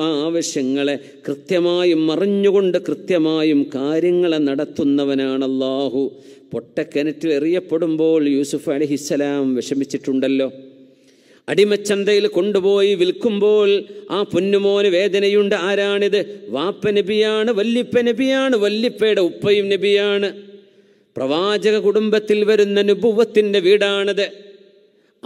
ആവശ്യങ്ങളെ കൃത്യമായും മറിഞ്ഞുകൊണ്ട് കൃത്യമായും കാര്യങ്ങളെ നടത്തുന്നവനാണ് അള്ളാഹു പൊട്ടക്കിണറ്റിൽ എറിയപ്പെടുമ്പോൾ യൂസുഫ് അലിഹിസ്സലാം വിഷമിച്ചിട്ടുണ്ടല്ലോ അടിമച്ചന്തയിൽ കൊണ്ടുപോയി വിൽക്കുമ്പോൾ ആ പൊന്നുമോന് വേദനയുണ്ട് ആരാണിത് വാപ്പ നബിയാണ് വല്ലിപ്പ നബിയാണ് വല്ലിപ്പയുടെ ഉപ്പയും നബിയാണ് പ്രവാചക കുടുംബത്തിൽ വരുന്ന നുപുവത്തിൻ്റെ വീടാണിത്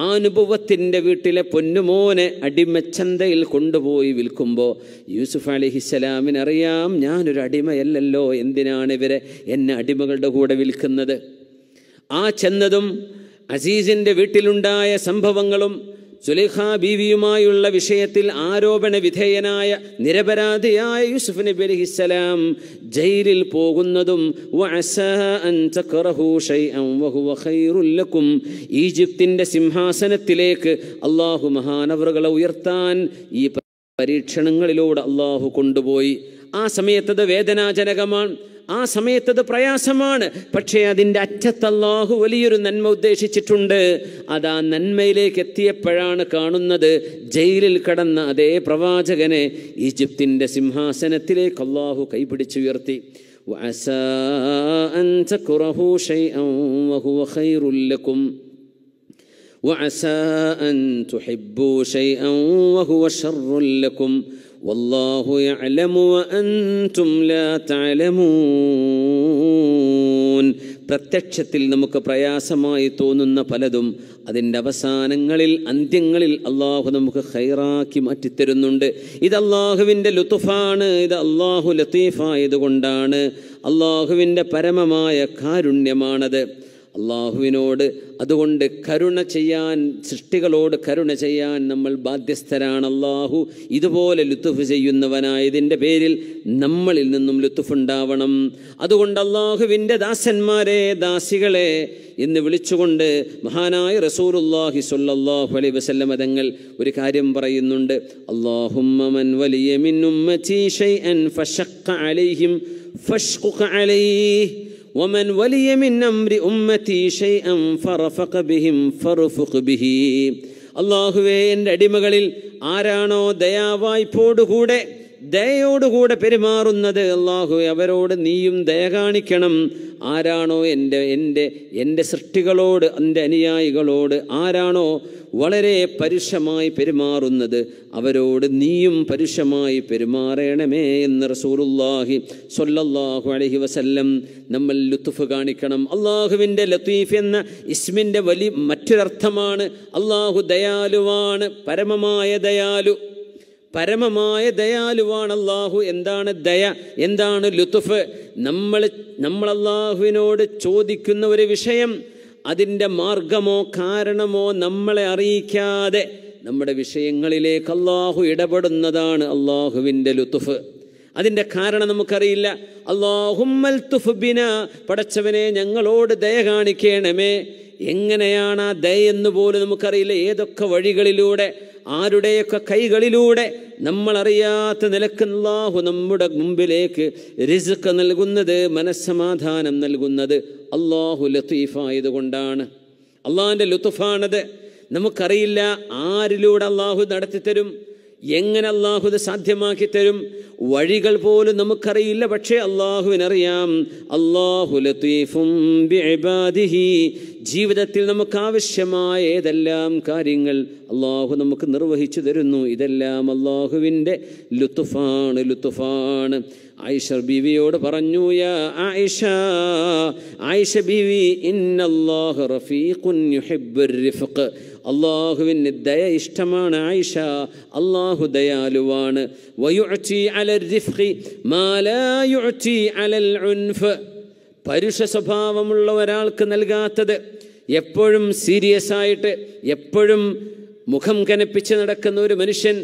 ആ അനുഭവത്തിൻ്റെ വീട്ടിലെ പൊന്നുമോനെ അടിമച്ചന്തയിൽ കൊണ്ടുപോയി വിൽക്കുമ്പോൾ യൂസുഫ് അലിഹിസ്സലാമിനറിയാം ഞാനൊരു അടിമയല്ലല്ലോ എന്തിനാണ് ഇവരെ എന്നെ അടിമകളുടെ കൂടെ വിൽക്കുന്നത് ആ ചെന്നതും അസീസിൻ്റെ വീട്ടിലുണ്ടായ സംഭവങ്ങളും സുലൈഖ ബീവിയുമായുള്ള വിഷയത്തിൽ ആരോപണ വിധേയനായ നിരപരാധിയായ യൂസുഫ് നബി അലഹിസ്സലാം ജയിലിൽ പോകുന്നതും ഈജിപ്തിൻ്റെ സിംഹാസനത്തിലേക്ക് അള്ളാഹു മഹാനവറുകളെ ഉയർത്താൻ ഈ പരീക്ഷണങ്ങളിലൂടെ അള്ളാഹു കൊണ്ടുപോയി ആ സമയത്തത് വേദനാജനകമാണ് ആ സമയത്തത് പ്രയാസമാണ് പക്ഷേ അതിൻ്റെ അറ്റത്തല്ലാഹു വലിയൊരു നന്മ ഉദ്ദേശിച്ചിട്ടുണ്ട് അത് ആ നന്മയിലേക്ക് എത്തിയപ്പോഴാണ് കാണുന്നത് ജയിലിൽ കടന്ന അതേ പ്രവാചകനെ ഈജിപ്തിൻ്റെ സിംഹാസനത്തിലേക്ക് അള്ളാഹു കൈപിടിച്ചുയർത്തി ും والله يعلم وأنتم لا تعلمون പ്രത്യക്ഷത്തിൽ നമുക്ക് പ്രയാസമായി തോന്നുന്ന പലതും അതിൻ്റെ അവസാനങ്ങളിൽ അന്ത്യങ്ങളിൽ അള്ളാഹു നമുക്ക് ഹൈറാക്കി മാറ്റിത്തരുന്നുണ്ട് ഇത് അള്ളാഹുവിൻ്റെ ലുത്തുഫാണ് ഇത് അള്ളാഹു ലത്തീഫായതുകൊണ്ടാണ് അള്ളാഹുവിൻ്റെ പരമമായ കാരുണ്യമാണത് അള്ളാഹുവിനോട് അതുകൊണ്ട് കരുണ ചെയ്യാൻ സൃഷ്ടികളോട് കരുണ ചെയ്യാൻ നമ്മൾ ബാധ്യസ്ഥരാണ് അള്ളാഹു ഇതുപോലെ ലുത്തുഫ് ചെയ്യുന്നവനായതിൻ്റെ പേരിൽ നമ്മളിൽ നിന്നും ഉണ്ടാവണം അതുകൊണ്ട് അള്ളാഹുവിൻ്റെ ദാസന്മാരെ ദാസികളെ എന്ന് വിളിച്ചുകൊണ്ട് മഹാനായ റസൂലുല്ലാഹി സുല്ലാഹു അലൈഹി വസല്ല തങ്ങൾ ഒരു കാര്യം പറയുന്നുണ്ട് അല്ലാഹുമ്മ മൻ വലിയ മിൻ ഉമ്മതി ശൈഅൻ അലൈഹി ومن ولي من أمر أمتي شيئا فرفق بهم فرفق به അള്ളാഹുവേ എൻ്റെ അടിമകളിൽ ആരാണോ ദയാവായ്പോടുകൂടെ ദയയോടുകൂടെ പെരുമാറുന്നത് അള്ളാഹു അവരോട് നീയും ദയ കാണിക്കണം ആരാണോ എൻ്റെ എൻ്റെ എൻ്റെ സൃഷ്ടികളോട് എൻ്റെ അനുയായികളോട് ആരാണോ വളരെ പരുഷമായി പെരുമാറുന്നത് അവരോട് നീയും പരുഷമായി പെരുമാറണമേ എന്ന് റസൂറുല്ലാഹി സൊല്ലാഹു അലഹി വസല്ലം നമ്മൾ ലുത്തുഫ് കാണിക്കണം അള്ളാഹുവിൻ്റെ ലത്തീഫ് എന്ന ഇസ്മിൻ്റെ വലിയ മറ്റൊരർത്ഥമാണ് അള്ളാഹു ദയാലുവാണ് പരമമായ ദയാലു പരമമായ ദയാലുവാണ് അള്ളാഹു എന്താണ് ദയ എന്താണ് ലുത്തുഫ് നമ്മൾ നമ്മൾ അള്ളാഹുവിനോട് ചോദിക്കുന്ന ഒരു വിഷയം അതിൻ്റെ മാർഗമോ കാരണമോ നമ്മളെ അറിയിക്കാതെ നമ്മുടെ വിഷയങ്ങളിലേക്ക് അള്ളാഹു ഇടപെടുന്നതാണ് അള്ളാഹുവിൻ്റെ ലുത്തുഫ് അതിൻ്റെ കാരണം നമുക്കറിയില്ല അള്ളാഹുമ്മൽ പടച്ചവനെ ഞങ്ങളോട് ദയ കാണിക്കണമേ എങ്ങനെയാണ് ആ ദയ എന്ന് പോലും നമുക്കറിയില്ല ഏതൊക്കെ വഴികളിലൂടെ ആരുടെയൊക്കെ കൈകളിലൂടെ നമ്മൾ അറിയാത്ത നിലക്ക് അള്ളാഹു നമ്മുടെ മുമ്പിലേക്ക് റിസുക്ക് നൽകുന്നത് മനസ്സമാധാനം നൽകുന്നത് അള്ളാഹു ലത്തീഫായതുകൊണ്ടാണ് അള്ളാഹിൻ്റെ ലുത്തുഫാണത് നമുക്കറിയില്ല ആരിലൂടെ അള്ളാഹു നടത്തിത്തരും എങ്ങനെ അള്ളാഹുത് സാധ്യമാക്കി തരും വഴികൾ പോലും നമുക്കറിയില്ല പക്ഷേ അള്ളാഹുവിനറിയാം അള്ളാഹു ജീവിതത്തിൽ നമുക്ക് ആവശ്യമായ ഏതെല്ലാം കാര്യങ്ങൾ അള്ളാഹു നമുക്ക് നിർവഹിച്ചു തരുന്നു ഇതെല്ലാം അള്ളാഹുവിൻ്റെ ലുത്തുഫാണ് ലുത്തുഫാണ് ആയിഷ ബീവിയോട് പറഞ്ഞു യാ ആയിഷ ആയിഷ ബീവി ഇന്നല്ലാഹു റഫീഖുൻ യുഹിബ്ബുർ അള്ളാഹുവിന് ദയ ഇഷ്ടമാണ് ആയിഷ അള്ളാഹു ദയാലുവാണ് പരുഷ സ്വഭാവമുള്ള ഒരാൾക്ക് നൽകാത്തത് എപ്പോഴും സീരിയസ് ആയിട്ട് എപ്പോഴും മുഖം കനപ്പിച്ച് നടക്കുന്ന ഒരു മനുഷ്യൻ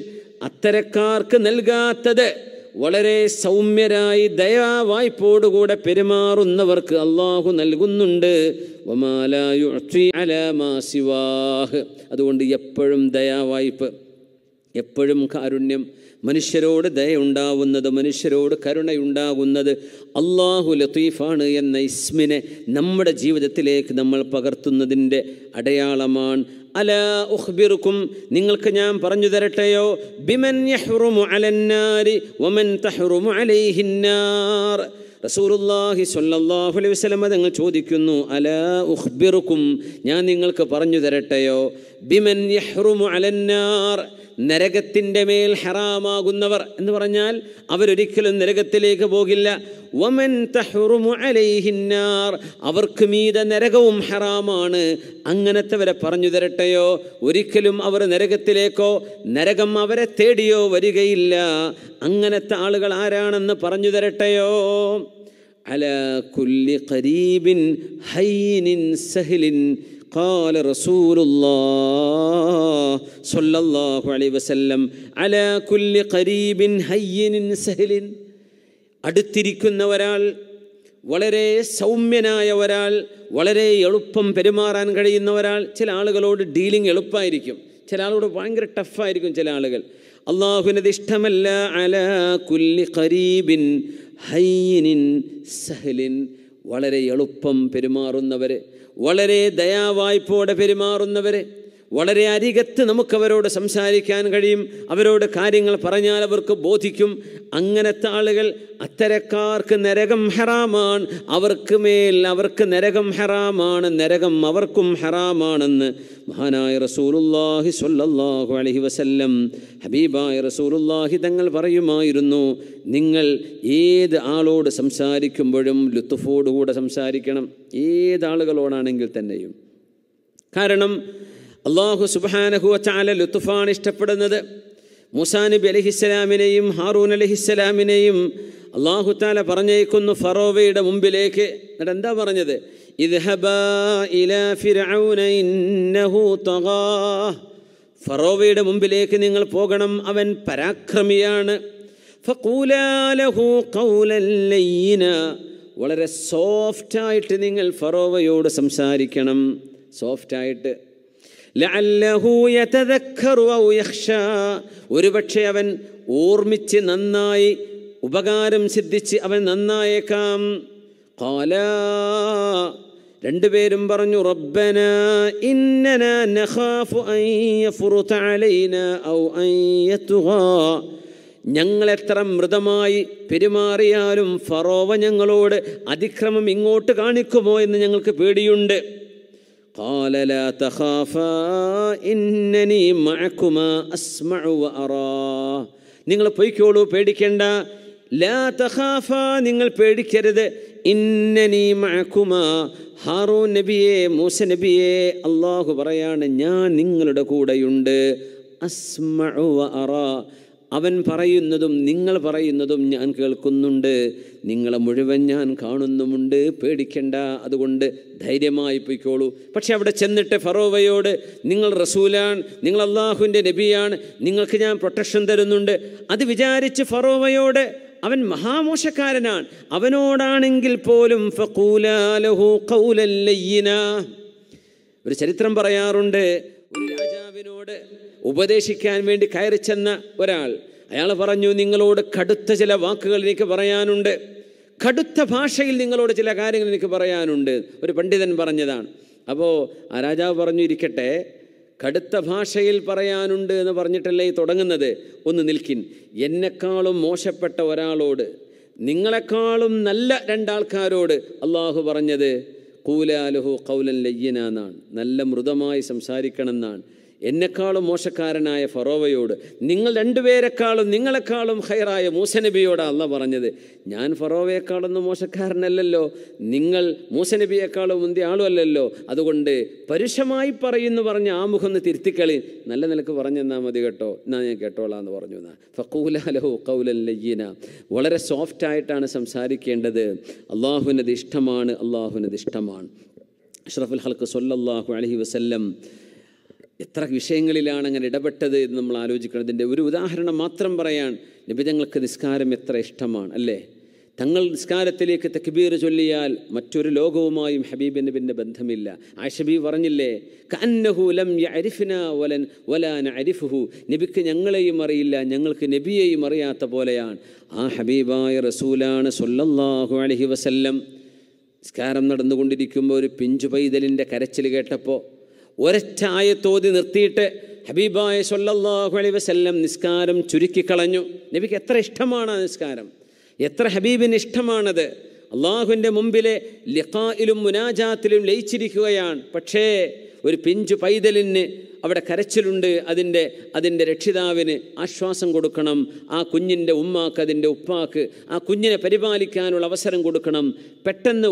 അത്തരക്കാർക്ക് നൽകാത്തത് വളരെ സൗമ്യരായി ദയാവായ്പോടുകൂടെ പെരുമാറുന്നവർക്ക് അള്ളാഹു നൽകുന്നുണ്ട് അതുകൊണ്ട് എപ്പോഴും ദയാവായ്പ് എപ്പോഴും കാരുണ്യം മനുഷ്യരോട് ദയുണ്ടാവുന്നത് മനുഷ്യരോട് കരുണയുണ്ടാകുന്നത് അള്ളാഹു ലത്തീഫാണ് എന്ന ഇസ്മിനെ നമ്മുടെ ജീവിതത്തിലേക്ക് നമ്മൾ പകർത്തുന്നതിൻ്റെ അടയാളമാണ് അല ഉഖ്ബിറുക്കും നിങ്ങൾക്ക് ഞാൻ പറഞ്ഞു തരട്ടെയോ ബിമൻ യഹ്റുമു അലന്നാരി വമൻ തഹ്റുമു അലൈഹിന്നാർ റസൂലുള്ളാഹി സ്വല്ലല്ലാഹു അലൈഹി വസല്ലം തങ്ങൾ ചോദിക്കുന്നു അല ഉഖ്ബിറുക്കും ഞാൻ നിങ്ങൾക്ക് പറഞ്ഞു തരട്ടെയോ ബിമൻ യഹ്റുമു അലന്നാർ നരകത്തിൻ്റെ മേൽ ഹറാമാകുന്നവർ എന്ന് പറഞ്ഞാൽ അവരൊരിക്കലും നരകത്തിലേക്ക് പോകില്ല വമൻ തഹ്റുമു അലൈഹിന്നാർ അവർക്ക് മീത നരകവും ഹറാമാണ് അങ്ങനത്തെവരെ പറഞ്ഞു തരട്ടെയോ ഒരിക്കലും അവർ നരകത്തിലേക്കോ നരകം അവരെ തേടിയോ വരികയില്ല അങ്ങനത്തെ ആളുകൾ ആരാണെന്ന് പറഞ്ഞു തരട്ടെയോ അല കുല്ലി ഖരീബിൻ ഹൈനിൻ സഹിലിൻ قال رسول الله صلى الله عليه وسلم على كل قريب هين سهل അടുത്തിരിക്കുന്ന ഒരാൾ വളരെ സൗമ്യനായ ഒരാൾ വളരെ എളുപ്പം പെരുമാറാൻ കഴിയുന്ന ഒരാൾ ചില ആളുകളോട് ഡീലിംഗ് എളുപ്പമായിരിക്കും ചില ആളോട് ഭയങ്കര ടഫായിരിക്കും ചില ആളുകൾ അള്ളാഹുവിനത് ഇഷ്ടമല്ല അല കുല്ലി ഖരീബിൻ ഹയ്യനിൻ സഹലിൻ വളരെ എളുപ്പം പെരുമാറുന്നവരെ വളരെ ദയാവായ്പോടെ പെരുമാറുന്നവരെ വളരെ അരികത്ത് നമുക്കവരോട് സംസാരിക്കാൻ കഴിയും അവരോട് കാര്യങ്ങൾ പറഞ്ഞാൽ അവർക്ക് ബോധിക്കും അങ്ങനത്തെ ആളുകൾ അത്തരക്കാർക്ക് നരകം ഹറാമാണ് അവർക്ക് മേൽ അവർക്ക് നരകം ഹറാമാണ് നരകം അവർക്കും ഹെറാമാണെന്ന് മഹാനായ റസൂലുല്ലാഹി സൊല്ലാഹു അലഹി വസല്ലം ഹബീബായ റസൂലുല്ലാഹി തങ്ങൾ പറയുമായിരുന്നു നിങ്ങൾ ഏത് ആളോട് സംസാരിക്കുമ്പോഴും ലുത്തുഫോടുകൂടെ സംസാരിക്കണം ഏതാളുകളോടാണെങ്കിൽ തന്നെയും കാരണം അള്ളാഹു സുബാനഹുവ ചാല ലുത്തുഫാണ് ഇഷ്ടപ്പെടുന്നത് മൂസാ നബി അലഹിസ്സലാമിനെയും ഹാറൂൻ അലഹിസ്സലാമിനെയും അള്ളാഹു താല പറഞ്ഞേക്കുന്നു ഫറോവയുടെ മുമ്പിലേക്ക് എന്നിട്ട് എന്താ പറഞ്ഞത് ഇദ്ഹബാ ഇല ഫിർഔന ഇന്നഹു തഗാ ഫറോവയുടെ മുമ്പിലേക്ക് നിങ്ങൾ പോകണം അവൻ പരാക്രമിയാണ് ഫക്കൂലാലഹു കൗലല്ലയ്യന വളരെ സോഫ്റ്റ് ആയിട്ട് നിങ്ങൾ ഫറോവയോട് സംസാരിക്കണം സോഫ്റ്റ് യഖശ ഒരുപക്ഷെ അവൻ ഓർമ്മിച്ച് നന്നായി ഉപകാരം സിദ്ധിച്ച് അവൻ നന്നായേക്കാം കാലാ രണ്ടുപേരും പറഞ്ഞു റബ്ബന ഇന്നന നഖാഫു അൻ യഫ്റുത ഔ അൻ യത്ഗാ ഞങ്ങൾ എത്ര മൃതമായി പെരുമാറിയാലും ഫറോവ ഞങ്ങളോട് അതിക്രമം ഇങ്ങോട്ട് കാണിക്കുമോ എന്ന് ഞങ്ങൾക്ക് പേടിയുണ്ട് قال لا تخافا إنني معكما أسمع وأرى നിങ്ങൾ പൊയ്ക്കോളൂ പേടിക്കേണ്ട ലാ തഹാഫ നിങ്ങൾ പേടിക്കരുത് ഇന്നനീ മഴക്കുമ ഹാറൂ നബിയെ മൂസ നബിയെ അള്ളാഹു പറയാണ് ഞാൻ നിങ്ങളുടെ കൂടെയുണ്ട് അവൻ പറയുന്നതും നിങ്ങൾ പറയുന്നതും ഞാൻ കേൾക്കുന്നുണ്ട് നിങ്ങളെ മുഴുവൻ ഞാൻ കാണുന്നുമുണ്ട് പേടിക്കണ്ട അതുകൊണ്ട് ധൈര്യമായി പോയിക്കോളൂ പക്ഷെ അവിടെ ചെന്നിട്ട് ഫറോവയോട് നിങ്ങൾ റസൂലാണ് നിങ്ങൾ അള്ളാഹുവിൻ്റെ നബിയാണ് നിങ്ങൾക്ക് ഞാൻ പ്രൊട്ടക്ഷൻ തരുന്നുണ്ട് അത് വിചാരിച്ച് ഫറോവയോട് അവൻ മഹാമോശക്കാരനാണ് അവനോടാണെങ്കിൽ പോലും ഒരു ചരിത്രം പറയാറുണ്ട് രാജാവിനോട് ഉപദേശിക്കാൻ വേണ്ടി കയറി ചെന്ന ഒരാൾ അയാൾ പറഞ്ഞു നിങ്ങളോട് കടുത്ത ചില വാക്കുകൾ എനിക്ക് പറയാനുണ്ട് കടുത്ത ഭാഷയിൽ നിങ്ങളോട് ചില കാര്യങ്ങൾ എനിക്ക് പറയാനുണ്ട് ഒരു പണ്ഡിതൻ പറഞ്ഞതാണ് അപ്പോൾ ആ രാജാവ് പറഞ്ഞു ഇരിക്കട്ടെ കടുത്ത ഭാഷയിൽ പറയാനുണ്ട് എന്ന് പറഞ്ഞിട്ടല്ലേ തുടങ്ങുന്നത് ഒന്ന് നിൽക്കിൻ എന്നെക്കാളും മോശപ്പെട്ട ഒരാളോട് നിങ്ങളെക്കാളും നല്ല രണ്ടാൾക്കാരോട് അള്ളാഹു പറഞ്ഞത് കൂലാലുഹു കൗലൻ ലയ്യനാന്നാണ് നല്ല മൃദമായി സംസാരിക്കണമെന്നാണ് എന്നെക്കാളും മോശക്കാരനായ ഫറോവയോട് നിങ്ങൾ രണ്ടുപേരെക്കാളും നിങ്ങളെക്കാളും ഹൈറായ മൂസനബിയോടാണ് അല്ല പറഞ്ഞത് ഞാൻ ഫറോവയെക്കാളൊന്നും മോശക്കാരനല്ലല്ലോ നിങ്ങൾ മൂസനബിയേക്കാളും മുന്തിയ ആളുമല്ലല്ലോ അതുകൊണ്ട് പരുഷമായി പറയുന്നു പറഞ്ഞ ആമുഖം ഒന്ന് തിരുത്തിക്കളി നല്ല നിലക്ക് പറഞ്ഞെന്നാൽ മതി കേട്ടോ എന്നാ ഞാൻ കേട്ടോളാം എന്ന് പറഞ്ഞു എന്നാ ഫക്കൂലാലോ കൗലൻ ലയ്യന വളരെ സോഫ്റ്റായിട്ടാണ് സംസാരിക്കേണ്ടത് അള്ളാഹുവിനത് ഇഷ്ടമാണ് അള്ളാഹുവിനത് ഇഷ്ടമാണ് അഷ്റഫുൽ ഹൽക്ക് സൊല്ലാഹു അലഹി വസല്ലം എത്ര വിഷയങ്ങളിലാണ് അങ്ങനെ ഇടപെട്ടത് എന്ന് നമ്മൾ ആലോചിക്കണം ഇതിൻ്റെ ഒരു ഉദാഹരണം മാത്രം പറയാൻ നിബിതങ്ങൾക്ക് നിസ്കാരം എത്ര ഇഷ്ടമാണ് അല്ലേ തങ്ങൾ നിസ്കാരത്തിലേക്ക് തക്ബീർ ചൊല്ലിയാൽ മറ്റൊരു ലോകവുമായും ഹബീബ് നബിൻ്റെ ബന്ധമില്ല ആ ഷബീ പറഞ്ഞില്ലേ കന്നഹു ലം അരിഫിന വലൻ വലാൻ അരിഫുഹു നബിക്ക് ഞങ്ങളെയും അറിയില്ല ഞങ്ങൾക്ക് നബിയെയും അറിയാത്ത പോലെയാണ് ആ ഹബീബായ റസൂലാണ് സൊല്ലാഹു അലഹി വസല്ലം നിസ്കാരം നടന്നുകൊണ്ടിരിക്കുമ്പോൾ ഒരു പിഞ്ചു പൈതലിൻ്റെ കരച്ചിൽ കേട്ടപ്പോൾ ഒരൊറ്റ തോതി നിർത്തിയിട്ട് ഹബീബായ സൊല്ലാഹു അലൈ വസ്ല്ലം നിസ്കാരം ചുരുക്കിക്കളഞ്ഞു നബിക്ക് എത്ര ഇഷ്ടമാണ് ആ നിസ്കാരം എത്ര ഹബീബിന് ഇഷ്ടമാണത് അള്ളാഹുവിൻ്റെ മുമ്പിലെ ലിഖായിലും മുനാജാത്തിലും ലയിച്ചിരിക്കുകയാണ് പക്ഷേ ഒരു പിഞ്ചു പൈതലിന് അവിടെ കരച്ചിലുണ്ട് അതിൻ്റെ അതിൻ്റെ രക്ഷിതാവിന് ആശ്വാസം കൊടുക്കണം ആ കുഞ്ഞിൻ്റെ ഉമ്മാക്ക് അതിൻ്റെ ഉപ്പാക്ക് ആ കുഞ്ഞിനെ പരിപാലിക്കാനുള്ള അവസരം കൊടുക്കണം പെട്ടെന്ന്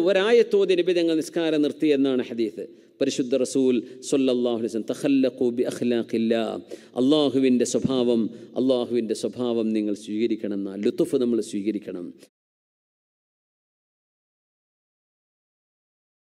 തോതി നിബിതങ്ങൾ നിസ്കാരം നിർത്തി എന്നാണ് ഹദീസ് പരിശുദ്ധ റസൂൽ സൊല്ലാഹുലിസം തഹല്ലഖൂബി അഖ്ലാഖില്ല അള്ളാഹുവിൻ്റെ സ്വഭാവം അള്ളാഹുവിൻ്റെ സ്വഭാവം നിങ്ങൾ സ്വീകരിക്കണം എന്നാൽ ലുത്തുഫ് നമ്മൾ സ്വീകരിക്കണം